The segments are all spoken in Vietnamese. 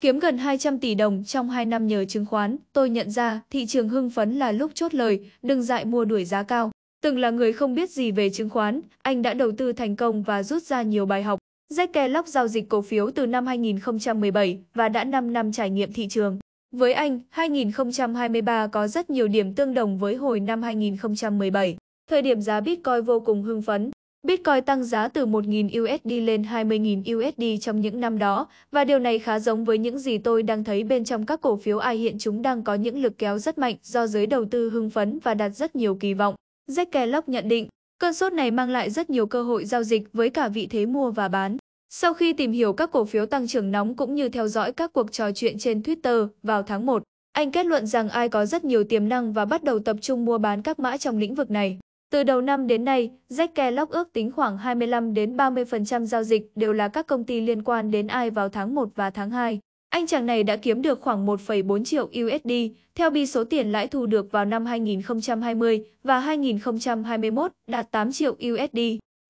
Kiếm gần 200 tỷ đồng trong 2 năm nhờ chứng khoán, tôi nhận ra thị trường hưng phấn là lúc chốt lời, đừng dại mua đuổi giá cao. Từng là người không biết gì về chứng khoán, anh đã đầu tư thành công và rút ra nhiều bài học. Jack Kellogg giao dịch cổ phiếu từ năm 2017 và đã 5 năm trải nghiệm thị trường. Với anh, 2023 có rất nhiều điểm tương đồng với hồi năm 2017, thời điểm giá Bitcoin vô cùng hưng phấn. Bitcoin tăng giá từ 1.000 USD lên 20.000 USD trong những năm đó, và điều này khá giống với những gì tôi đang thấy bên trong các cổ phiếu AI hiện chúng đang có những lực kéo rất mạnh do giới đầu tư hưng phấn và đặt rất nhiều kỳ vọng. Jack Kellogg nhận định, cơn sốt này mang lại rất nhiều cơ hội giao dịch với cả vị thế mua và bán. Sau khi tìm hiểu các cổ phiếu tăng trưởng nóng cũng như theo dõi các cuộc trò chuyện trên Twitter vào tháng 1, anh kết luận rằng ai có rất nhiều tiềm năng và bắt đầu tập trung mua bán các mã trong lĩnh vực này. Từ đầu năm đến nay, Jack Kellogg ước tính khoảng 25 đến 30% giao dịch đều là các công ty liên quan đến AI vào tháng 1 và tháng 2. Anh chàng này đã kiếm được khoảng 1,4 triệu USD, theo bi số tiền lãi thu được vào năm 2020 và 2021 đạt 8 triệu USD,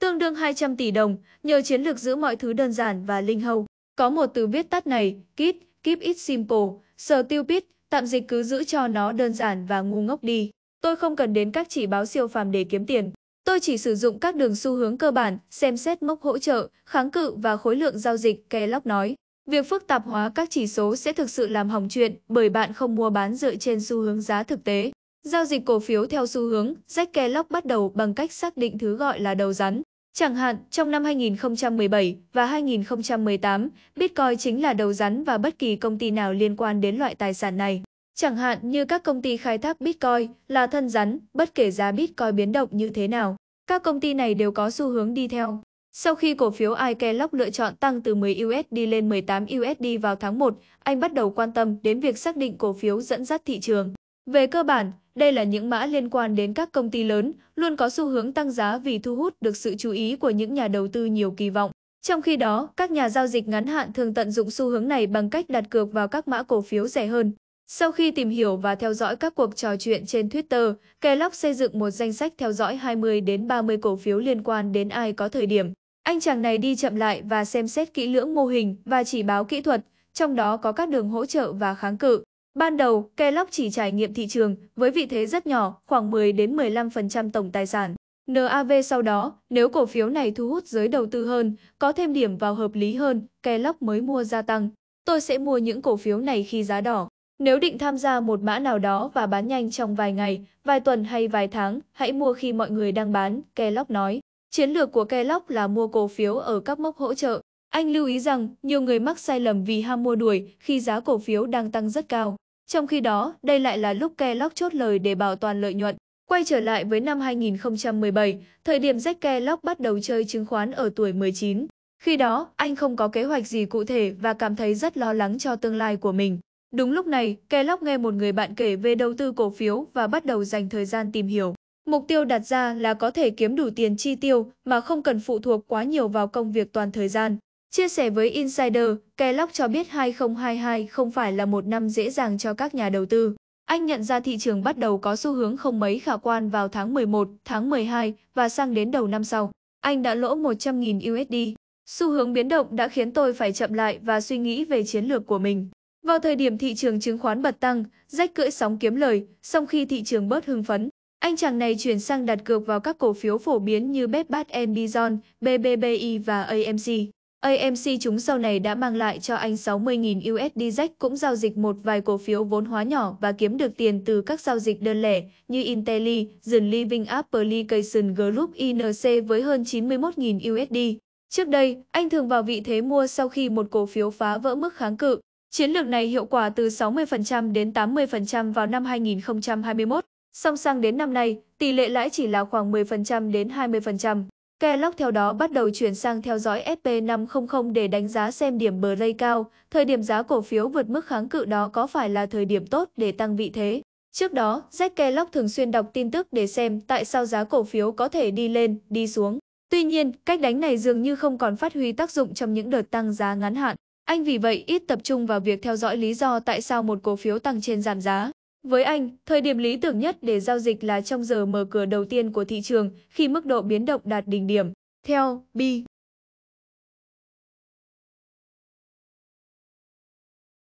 tương đương 200 tỷ đồng, nhờ chiến lược giữ mọi thứ đơn giản và linh hầu. Có một từ viết tắt này, KIT, Keep It Simple, Stupid, tạm dịch cứ giữ cho nó đơn giản và ngu ngốc đi. Tôi không cần đến các chỉ báo siêu phàm để kiếm tiền. Tôi chỉ sử dụng các đường xu hướng cơ bản, xem xét mốc hỗ trợ, kháng cự và khối lượng giao dịch, Kellogg nói. Việc phức tạp hóa các chỉ số sẽ thực sự làm hỏng chuyện bởi bạn không mua bán dựa trên xu hướng giá thực tế. Giao dịch cổ phiếu theo xu hướng, Jack Kellogg bắt đầu bằng cách xác định thứ gọi là đầu rắn. Chẳng hạn, trong năm 2017 và 2018, Bitcoin chính là đầu rắn và bất kỳ công ty nào liên quan đến loại tài sản này. Chẳng hạn như các công ty khai thác Bitcoin là thân rắn, bất kể giá Bitcoin biến động như thế nào, các công ty này đều có xu hướng đi theo. Sau khi cổ phiếu iCarelock lựa chọn tăng từ 10 USD lên 18 USD vào tháng 1, anh bắt đầu quan tâm đến việc xác định cổ phiếu dẫn dắt thị trường. Về cơ bản, đây là những mã liên quan đến các công ty lớn, luôn có xu hướng tăng giá vì thu hút được sự chú ý của những nhà đầu tư nhiều kỳ vọng. Trong khi đó, các nhà giao dịch ngắn hạn thường tận dụng xu hướng này bằng cách đặt cược vào các mã cổ phiếu rẻ hơn. Sau khi tìm hiểu và theo dõi các cuộc trò chuyện trên Twitter, Kellogg xây dựng một danh sách theo dõi 20 đến 30 cổ phiếu liên quan đến ai có thời điểm. Anh chàng này đi chậm lại và xem xét kỹ lưỡng mô hình và chỉ báo kỹ thuật, trong đó có các đường hỗ trợ và kháng cự. Ban đầu, Kellogg chỉ trải nghiệm thị trường với vị thế rất nhỏ, khoảng 10 đến 15% tổng tài sản. NAV sau đó, nếu cổ phiếu này thu hút giới đầu tư hơn, có thêm điểm vào hợp lý hơn, Kellogg mới mua gia tăng. Tôi sẽ mua những cổ phiếu này khi giá đỏ. Nếu định tham gia một mã nào đó và bán nhanh trong vài ngày, vài tuần hay vài tháng, hãy mua khi mọi người đang bán, Kellogg nói. Chiến lược của Kellogg là mua cổ phiếu ở các mốc hỗ trợ. Anh lưu ý rằng, nhiều người mắc sai lầm vì ham mua đuổi khi giá cổ phiếu đang tăng rất cao. Trong khi đó, đây lại là lúc Kellogg chốt lời để bảo toàn lợi nhuận. Quay trở lại với năm 2017, thời điểm Jack Kellogg bắt đầu chơi chứng khoán ở tuổi 19. Khi đó, anh không có kế hoạch gì cụ thể và cảm thấy rất lo lắng cho tương lai của mình. Đúng lúc này, Kellogg nghe một người bạn kể về đầu tư cổ phiếu và bắt đầu dành thời gian tìm hiểu. Mục tiêu đặt ra là có thể kiếm đủ tiền chi tiêu mà không cần phụ thuộc quá nhiều vào công việc toàn thời gian. Chia sẻ với Insider, Kellogg cho biết 2022 không phải là một năm dễ dàng cho các nhà đầu tư. Anh nhận ra thị trường bắt đầu có xu hướng không mấy khả quan vào tháng 11, tháng 12 và sang đến đầu năm sau. Anh đã lỗ 100.000 USD. Xu hướng biến động đã khiến tôi phải chậm lại và suy nghĩ về chiến lược của mình. Vào thời điểm thị trường chứng khoán bật tăng, rách cưỡi sóng kiếm lời, song khi thị trường bớt hưng phấn, anh chàng này chuyển sang đặt cược vào các cổ phiếu phổ biến như Bed Bath Beyond, BBBI và AMC. AMC chúng sau này đã mang lại cho anh 60.000 USD Jack cũng giao dịch một vài cổ phiếu vốn hóa nhỏ và kiếm được tiền từ các giao dịch đơn lẻ như Intelli, The Living Application Group INC với hơn 91.000 USD. Trước đây, anh thường vào vị thế mua sau khi một cổ phiếu phá vỡ mức kháng cự, Chiến lược này hiệu quả từ 60% đến 80% vào năm 2021. Song sang đến năm nay, tỷ lệ lãi chỉ là khoảng 10% đến 20%. Kellogg theo đó bắt đầu chuyển sang theo dõi SP500 để đánh giá xem điểm bờ lây cao, thời điểm giá cổ phiếu vượt mức kháng cự đó có phải là thời điểm tốt để tăng vị thế. Trước đó, Jack Kellogg thường xuyên đọc tin tức để xem tại sao giá cổ phiếu có thể đi lên, đi xuống. Tuy nhiên, cách đánh này dường như không còn phát huy tác dụng trong những đợt tăng giá ngắn hạn. Anh vì vậy ít tập trung vào việc theo dõi lý do tại sao một cổ phiếu tăng trên giảm giá. Với anh, thời điểm lý tưởng nhất để giao dịch là trong giờ mở cửa đầu tiên của thị trường khi mức độ biến động đạt đỉnh điểm. Theo B.